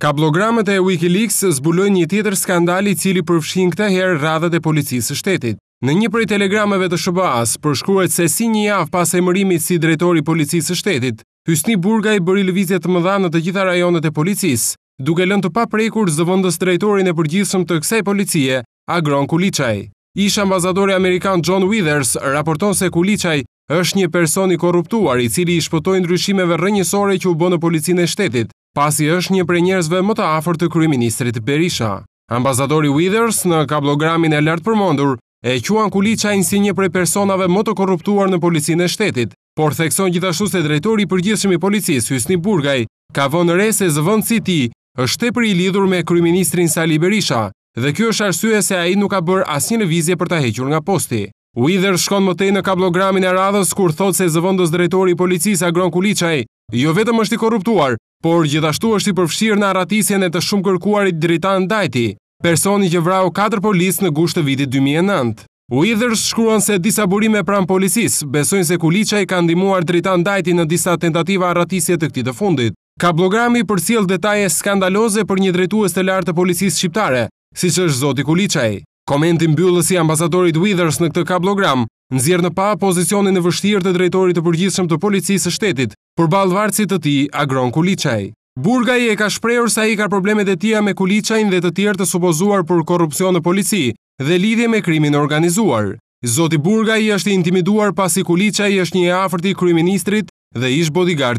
Kablogramët e Wikileaks zbuloj një tjetër skandali cili përfshin këta herë radhët e policisë shtetit. Në një prej telegrameve të shëbaas, përshkruet se si një javë pas e mërimit si drejtori policisë shtetit, Hysni Burgaj bëri lëvizjet të mëdha në të gjitha rajonet e policisë, duke lënë të paprekur zëvëndës drejtorin e përgjithshëm të kësaj policie, Agron Kuliçaj. Ish ambazadori amerikan John Withers raporton se Kuliçaj është një person i korruptuar i cili i shpëtoi ndryshimeve rrënjësore që u bënë policinë e shtetit pasi është një prej njerëzve më të afërt të kryeministrit Berisha. Ambasadori Withers në kablogramin e lartë për mundur e quan Kuliça një si një prej personave më të korruptuar në policinë e shtetit, por thekson gjithashtu se drejtori i përgjithshëm i policisë Hysni Burgaj ka vënë re se zëvendësi i tij është tepër i lidhur me kryeministrin Sali Berisha dhe ky është arsye se ai nuk ka bër asnjë lëvizje për ta hequr nga posti. Withers shkon më tej në kablogramin e radhës kur thotë se zëvendës drejtori i policisë Agron Kuliçaj jo vetëm është i korruptuar, por gjithashtu është i përfshirë në aratisjen e të shumë kërkuarit dritan dajti, personi që vrau 4 polis në gushtë të vitit 2009. Withers shkruan se disa burime pranë polisis, besojnë se Kuliqaj ka ndimuar dritan dajti në disa tentativa aratisje të këtit të fundit. Ka blogrami për detaje skandaloze për një drejtues të lartë të polisis shqiptare, si që është Zoti Kuliqaj. Komentin byllës i ambasadorit Withers në këtë kablogram Nëzirë në pa pozicionin e vështirë të drejtorit të përgjithshëm të policisë shtetit, për balvarëci të ti Agron Kuliqaj. Burgaj e ka shprejur sa i ka problemet e tia me Kuliqajn dhe të tjerë të supozuar për korupcion në polici dhe lidhje me krimin organizuar. Zoti Burgaj është intimiduar pasi Kuliqaj është një i kryministrit dhe ish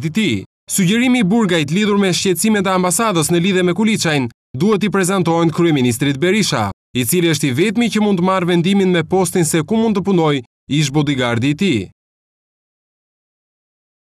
i ti. Sugjerimi të lidhur me shqecimet e ambasadës në lidhje me Kuliqajn duhet i prezentojnë kryministrit Berisha, i cili është i vetmi që mund të marrë vendimin me postin se ku mund të punoj ish bodyguardi i ti.